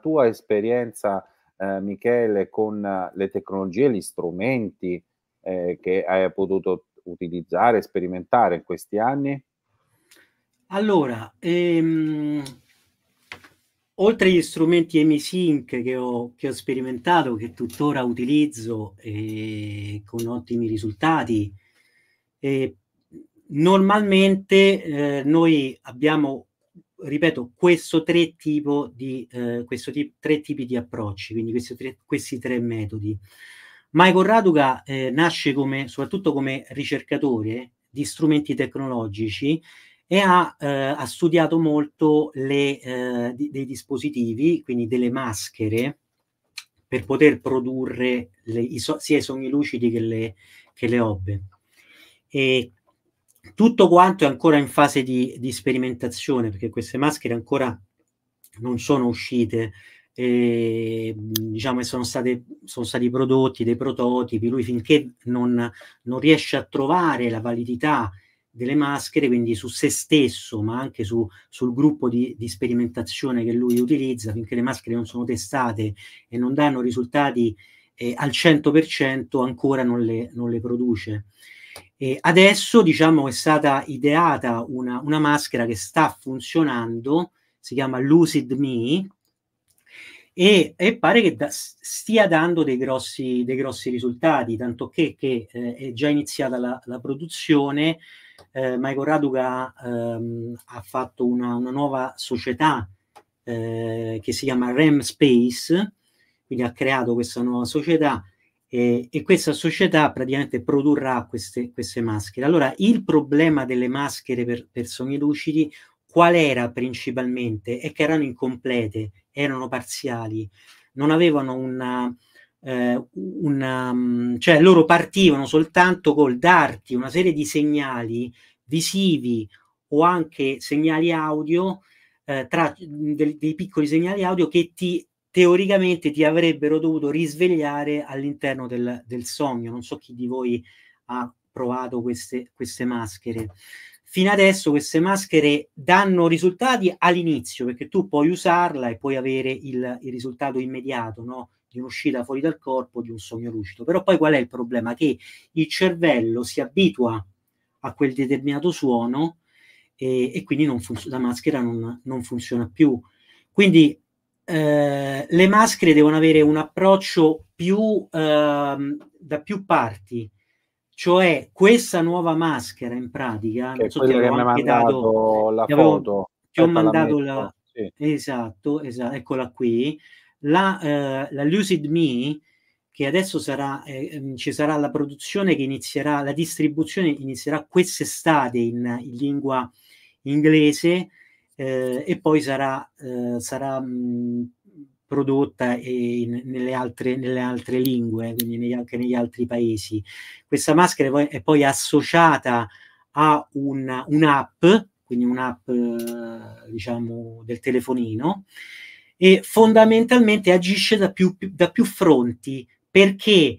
tua esperienza, eh, Michele, con eh, le tecnologie, gli strumenti eh, che hai potuto utilizzare, sperimentare in questi anni? Allora, ehm, oltre agli strumenti EmiSync che ho, che ho sperimentato, che tuttora utilizzo eh, con ottimi risultati, eh, normalmente eh, noi abbiamo ripeto, questo tre, tipo di, eh, questo tip- tre tipi di approcci, quindi questi tre, questi tre metodi. Michael Raduga eh, nasce come, soprattutto come ricercatore di strumenti tecnologici e ha, eh, ha studiato molto le, eh, di, dei dispositivi, quindi delle maschere, per poter produrre le, i so, sia i sogni lucidi che le, che le obbe. E tutto quanto è ancora in fase di, di sperimentazione, perché queste maschere ancora non sono uscite, e, diciamo che sono, sono, stati prodotti dei prototipi, lui finché non, non, riesce a trovare la validità delle maschere, quindi su se stesso, ma anche su, sul gruppo di, di, sperimentazione che lui utilizza, finché le maschere non sono testate e non danno risultati eh, al 100%, ancora non le, non le produce. E adesso diciamo è stata ideata una, una maschera che sta funzionando, si chiama Lucid Me, e, e, pare che da, stia dando dei grossi, dei grossi, risultati, tanto che, che eh, è già iniziata la, la produzione, eh, Michael Raduca ehm, ha fatto una, una nuova società eh, che si chiama REM Space, quindi ha creato questa nuova società e, eh, e questa società praticamente produrrà queste, queste, maschere. Allora, il problema delle maschere per, per sogni lucidi qual era principalmente? È che erano incomplete, erano parziali, non avevano una, eh, una... Mm, cioè loro partivano soltanto col darti una serie di segnali visivi o anche segnali audio, eh, tra, mm, de, dei piccoli segnali audio che ti teoricamente ti avrebbero dovuto risvegliare all'interno del, del sogno. Non so chi di voi ha provato queste, queste maschere fino adesso queste maschere danno risultati all'inizio perché tu puoi usarla e puoi avere il, il risultato immediato no? di un'uscita fuori dal corpo, di un sogno lucido. Però poi qual è il problema? Che il cervello si abitua a quel determinato suono e, e quindi funzo- la maschera non, non funziona più. Quindi eh, le maschere devono avere un approccio più eh, da più parti, cioè questa nuova maschera in pratica, che non so, ti avevo anche dato la ti avevo, foto, ti ho mandato la, sì. esatto, esatto, eccola qui, la, eh, la Lucid Me che adesso sarà, eh, ci sarà la produzione che inizierà, la distribuzione inizierà quest'estate in, in lingua inglese, eh, e poi sarà, eh, sarà mh, mm, prodotta in, nelle, altre, nelle, altre, lingue, quindi negli, anche negli altri paesi. Questa maschera è poi, associata a una, un'app, quindi un'app eh, diciamo del telefonino, e fondamentalmente agisce da più, da più fronti perché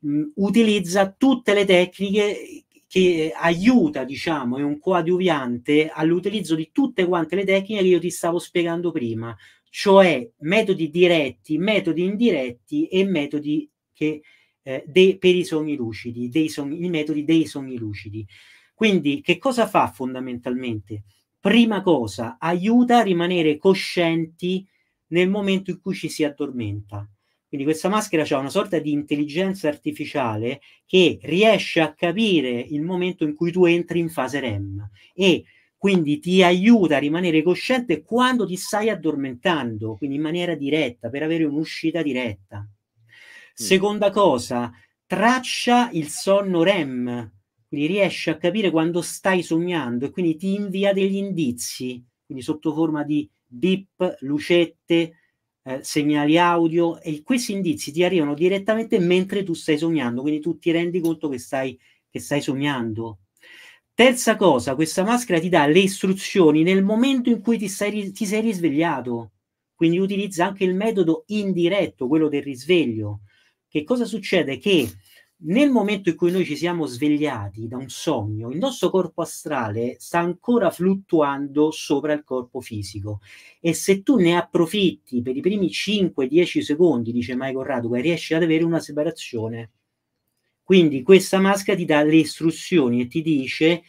mh, mm, utilizza tutte le tecniche che aiuta, diciamo, è un coadiuviante all'utilizzo di tutte quante le tecniche che io ti stavo spiegando prima, cioè metodi diretti, metodi indiretti e metodi che, eh, de, per i sogni lucidi, dei sogni, i metodi dei sogni lucidi. Quindi che cosa fa fondamentalmente? Prima cosa, aiuta a rimanere coscienti nel momento in cui ci si addormenta. Quindi questa maschera ha una sorta di intelligenza artificiale che riesce a capire il momento in cui tu entri in fase REM e quindi ti aiuta a rimanere cosciente quando ti stai addormentando, quindi in maniera diretta, per avere un'uscita diretta. Mm. Seconda cosa, traccia il sonno REM, quindi riesce a capire quando stai sognando e quindi ti invia degli indizi, quindi sotto forma di bip, lucette, eh, segnali audio e questi indizi ti arrivano direttamente mentre tu stai sognando, quindi tu ti rendi conto che stai, che stai sognando. Terza cosa, questa maschera ti dà le istruzioni nel momento in cui ti, stai, ti sei risvegliato, quindi utilizza anche il metodo indiretto, quello del risveglio. Che cosa succede? Che nel momento in cui noi ci siamo svegliati da un sogno, il nostro corpo astrale sta ancora fluttuando sopra il corpo fisico e se tu ne approfitti per i primi 5-10 secondi, dice Michael Raduca, riesci ad avere una separazione. Quindi questa maschera ti dà le istruzioni e ti dice,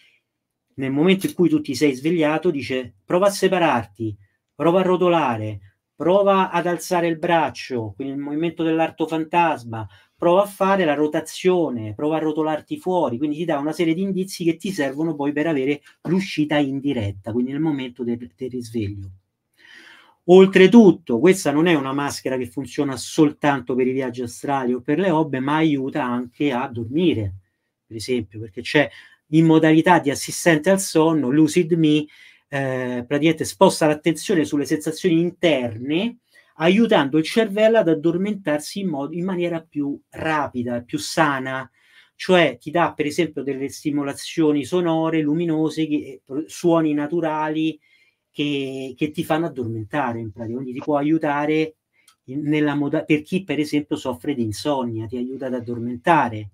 nel momento in cui tu ti sei svegliato, dice prova a separarti, prova a rotolare, prova ad alzare il braccio, quindi il movimento dell'arto fantasma, prova a fare la rotazione, prova a rotolarti fuori, quindi ti dà una serie di indizi che ti servono poi per avere l'uscita in diretta, quindi nel momento del, del risveglio. Oltretutto, questa non è una maschera che funziona soltanto per i viaggi astrali o per le obbe, ma aiuta anche a dormire, per esempio, perché c'è in modalità di assistente al sonno, Lucid Me, eh, praticamente sposta l'attenzione sulle sensazioni interne, aiutando il cervello ad addormentarsi in, modo, in maniera più rapida, più sana. Cioè ti dà per esempio delle stimolazioni sonore, luminose, che, eh, suoni naturali che, che, ti fanno addormentare in pratica, quindi ti può aiutare Moda- per chi per esempio soffre di insonnia, ti aiuta ad addormentare.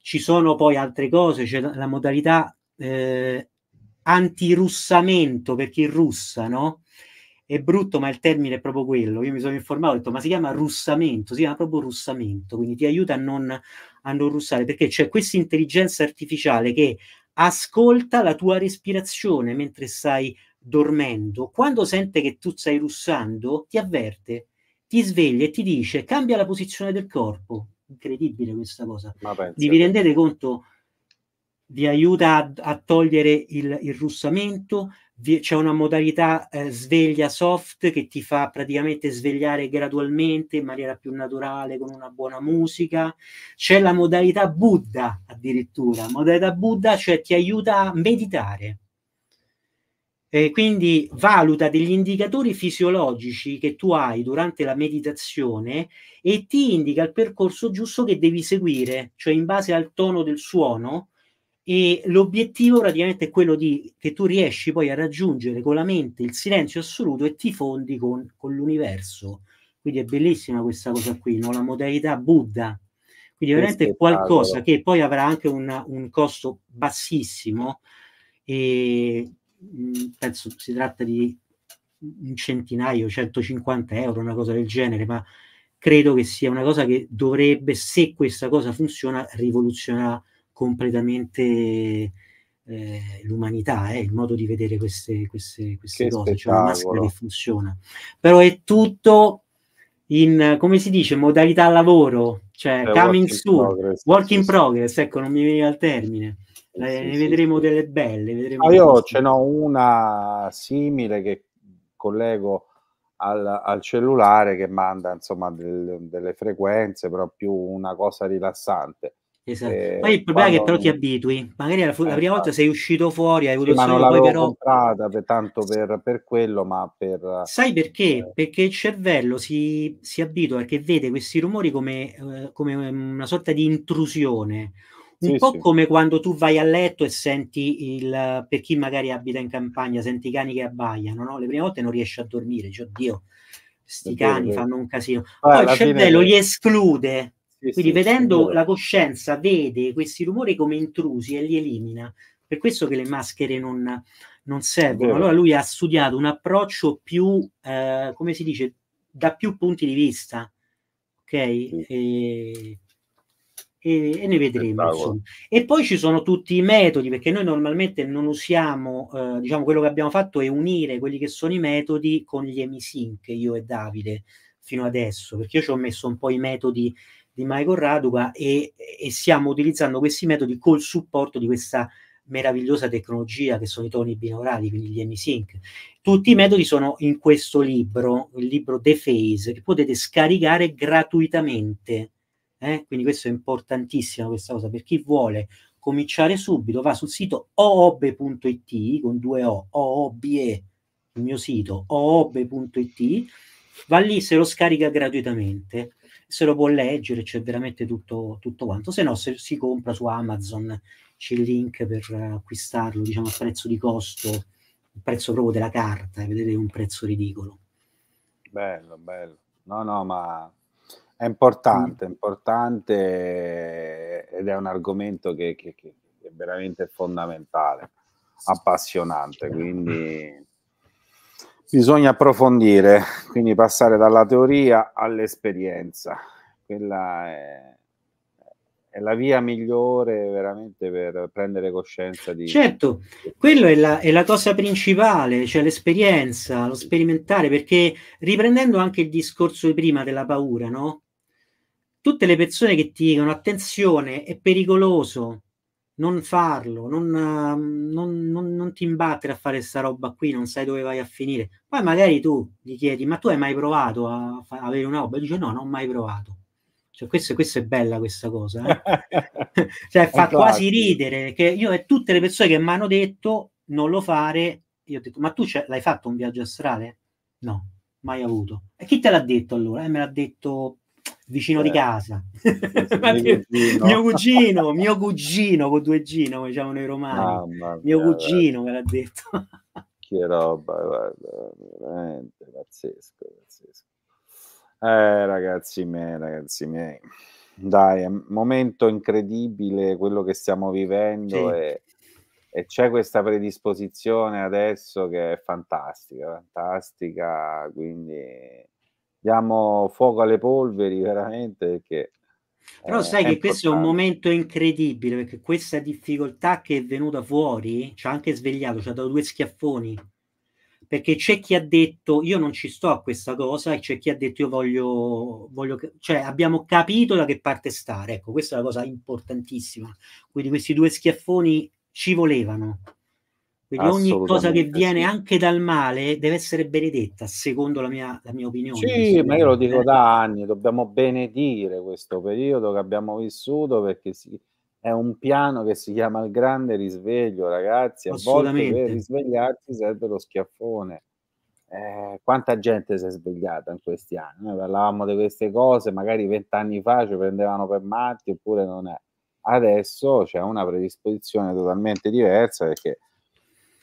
Ci sono poi altre cose, c'è cioè la modalità eh, antirussamento, perché in russa, no? È brutto, ma il termine è proprio quello. Io mi sono informato, ho detto, ma si chiama russamento, si chiama proprio russamento, quindi ti aiuta a non, a non russare, perché c'è questa intelligenza artificiale che ascolta la tua respirazione mentre stai dormendo. Quando sente che tu stai russando, ti avverte, ti sveglia e ti dice, cambia la posizione del corpo. Incredibile questa cosa. Vi rendete conto? vi aiuta a, a togliere il, il russamento, vi, c'è una modalità eh, sveglia soft che ti fa praticamente svegliare gradualmente in maniera più naturale con una buona musica, c'è la modalità Buddha addirittura, modalità Buddha cioè ti aiuta a meditare. E quindi valuta degli indicatori fisiologici che tu hai durante la meditazione e ti indica il percorso giusto che devi seguire, cioè in base al tono del suono, e l'obiettivo praticamente è quello di, che tu riesci poi a raggiungere con la mente il silenzio assoluto e ti fondi con, con l'universo. Quindi è bellissima questa cosa qui, no? la modalità Buddha. Quindi veramente è qualcosa che poi avrà anche una, un costo bassissimo e mh, mm, penso si tratta di un centinaio, 150 euro, una cosa del genere, ma credo che sia una cosa che dovrebbe, se questa cosa funziona, rivoluzionare completamente eh, l'umanità, eh, il modo di vedere queste, queste, queste cose, cioè una maschera che funziona. Però è tutto in, come si dice, modalità lavoro, cioè eh, coming soon, progress, work sì, in sì. progress, ecco, non mi veniva il termine. Eh, eh, sì, ne vedremo delle belle. Vedremo ah, io ce n'ho una simile che collego al, al cellulare che manda insomma del, delle frequenze, però più una cosa rilassante Esatto. Eh, poi il problema è che però ti abitui, magari la, fu- la eh, prima volta sei uscito fuori, hai avuto sì, il sogno, poi però... comprata per, tanto per, per, quello, ma per... Sai perché? Eh. Perché il cervello si, si, abitua, perché vede questi rumori come, eh, come una sorta di intrusione, un sì, po' sì. come quando tu vai a letto e senti il... per chi magari abita in campagna, senti i cani che abbaiano, no? Le prime volte non riesci a dormire, dici, oddio, sti cani fanno un casino. Poi il cervello fine... li esclude quindi sì, vedendo sì, la coscienza vede questi rumori come intrusi e li elimina. Per questo che le maschere non, non servono. Allora lui ha studiato un approccio più, eh, come si dice, da più punti di vista. Ok? E... E, e, ne vedremo. E poi ci sono tutti i metodi, perché noi normalmente non usiamo, eh, diciamo, quello che abbiamo fatto è unire quelli che sono i metodi con gli emisync, io e Davide, fino adesso, perché io ci ho messo un po' i metodi di Michael Raduca e, e stiamo utilizzando questi metodi col supporto di questa meravigliosa tecnologia che sono i toni binaurali, quindi gli M-Sync. Tutti i metodi sono in questo libro, il libro The Phase, che potete scaricare gratuitamente. Eh? Quindi questo è importantissimo, questa cosa, per chi vuole cominciare subito va sul sito oobe.it, con due O, oobe, il mio sito, oobe.it, va lì, se lo scarica gratuitamente se lo può leggere, c'è veramente tutto, tutto quanto. Se no, se si compra su Amazon c'è il link per acquistarlo, diciamo, a prezzo di costo, il prezzo proprio della carta, eh, vedete, è un prezzo ridicolo. Bello, bello. No, no, ma è importante, è mm. importante eh, ed è un argomento che, che, che è veramente fondamentale, appassionante, quindi bisogna approfondire, quindi passare dalla teoria all'esperienza. Quella è, è, la via migliore veramente per prendere coscienza di... Certo, quello è la, è la cosa principale, cioè l'esperienza, lo sperimentare, perché riprendendo anche il discorso di prima della paura, no? Tutte le persone che ti dicono attenzione, è pericoloso, non farlo, non, ehm, non, non, non ti imbattere a fare sta roba qui, non sai dove vai a finire. Poi magari tu gli chiedi, ma tu hai mai provato a, fa- avere una roba? E dice, no, non ho mai provato. Cioè, questo, questo è bella questa cosa. Eh? cioè, fa quasi ridere, che io e tutte le persone che mi hanno detto non lo fare, io ho detto, ma tu l'hai fatto un viaggio astrale? No, mai avuto. E chi te l'ha detto allora? Eh, me l'ha detto vicino eh, di casa. mio, cugino. mio, cugino, mio cugino, con due gino come diciamo noi romani. Mia, mio cugino me l'ha detto. che roba, guarda, veramente pazzesco, pazzesco. Eh, ragazzi miei, ragazzi miei. Dai, è un momento incredibile quello che stiamo vivendo sì. e, e, c'è questa predisposizione adesso che è fantastica, fantastica, quindi diamo fuoco alle polveri veramente perché però eh, sai che questo è un momento incredibile perché questa difficoltà che è venuta fuori ci ha anche svegliato, ci ha dato due schiaffoni. Perché c'è chi ha detto io non ci sto a questa cosa e c'è chi ha detto io voglio, voglio cioè abbiamo capito da che parte stare. Ecco, questa è la cosa importantissima. Quindi questi due schiaffoni ci volevano. Quindi ogni cosa che viene anche dal male deve essere benedetta, secondo la mia, la mia opinione. Sì, ma io lo dico da anni, dobbiamo benedire questo periodo che abbiamo vissuto perché si, è un piano che si chiama il grande risveglio, ragazzi. A volte per risvegliarsi serve lo schiaffone. Eh, quanta gente si è svegliata in questi anni? Noi parlavamo di queste cose, magari vent'anni fa ci prendevano per matti oppure non è. Adesso c'è una predisposizione totalmente diversa perché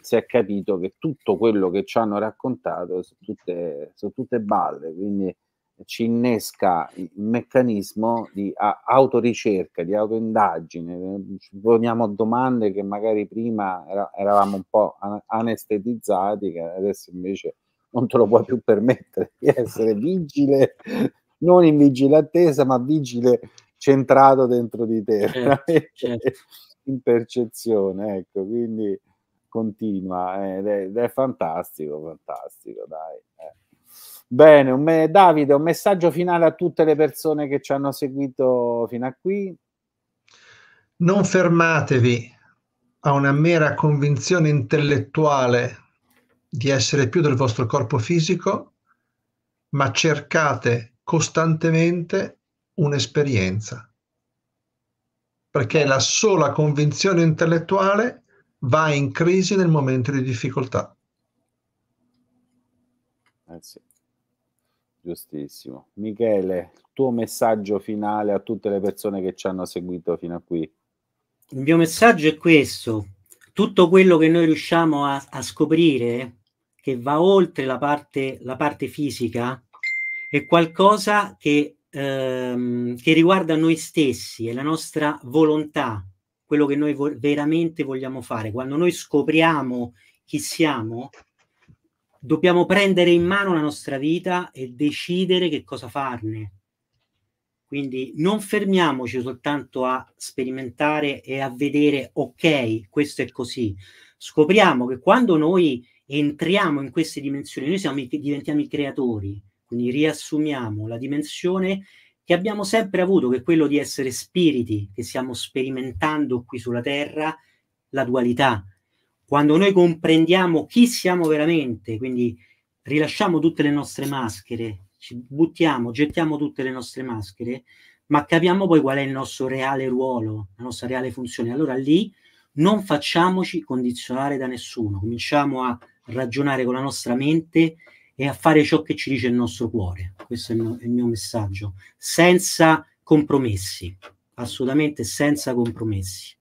si è capito che tutto quello che ci hanno raccontato sono tutte, sono tutte balle, quindi ci innesca il meccanismo di autoricerca, di autoindagine, ci poniamo domande che magari prima eravamo un po' anestetizzati, che adesso invece non te lo puoi più permettere di essere vigile, non in vigile attesa, ma vigile centrato dentro di te, certo, certo. in percezione, ecco, quindi continua eh, ed è, ed è fantastico, fantastico, dai. Eh. Bene, un me- Davide, un messaggio finale a tutte le persone che ci hanno seguito fino a qui. Non fermatevi a una mera convinzione intellettuale di essere più del vostro corpo fisico, ma cercate costantemente un'esperienza, perché la sola convinzione intellettuale va in crisi nel momento di difficoltà. Eh Giustissimo. Michele, tuo messaggio finale a tutte le persone che ci hanno seguito fino a qui. Il mio messaggio è questo. Tutto quello che noi riusciamo a, a scoprire, che va oltre la parte, la parte fisica, è qualcosa che, ehm, che riguarda noi stessi, è la nostra volontà, quello che noi vo- veramente vogliamo fare. Quando noi scopriamo chi siamo, dobbiamo prendere in mano la nostra vita e decidere che cosa farne. Quindi non fermiamoci soltanto a sperimentare e a vedere, ok, questo è così. Scopriamo che quando noi entriamo in queste dimensioni, noi siamo, diventiamo i creatori, quindi riassumiamo la dimensione che abbiamo sempre avuto, che è quello di essere spiriti, che stiamo sperimentando qui sulla terra la dualità. Quando noi comprendiamo chi siamo veramente, quindi rilasciamo tutte le nostre maschere, ci buttiamo, gettiamo tutte le nostre maschere, ma capiamo poi qual è il nostro reale ruolo, la nostra reale funzione. Allora lì non facciamoci condizionare da nessuno, cominciamo a ragionare con la nostra mente e a fare ciò che ci dice il nostro cuore. Questo è il mio, il mio messaggio, senza compromessi, assolutamente senza compromessi.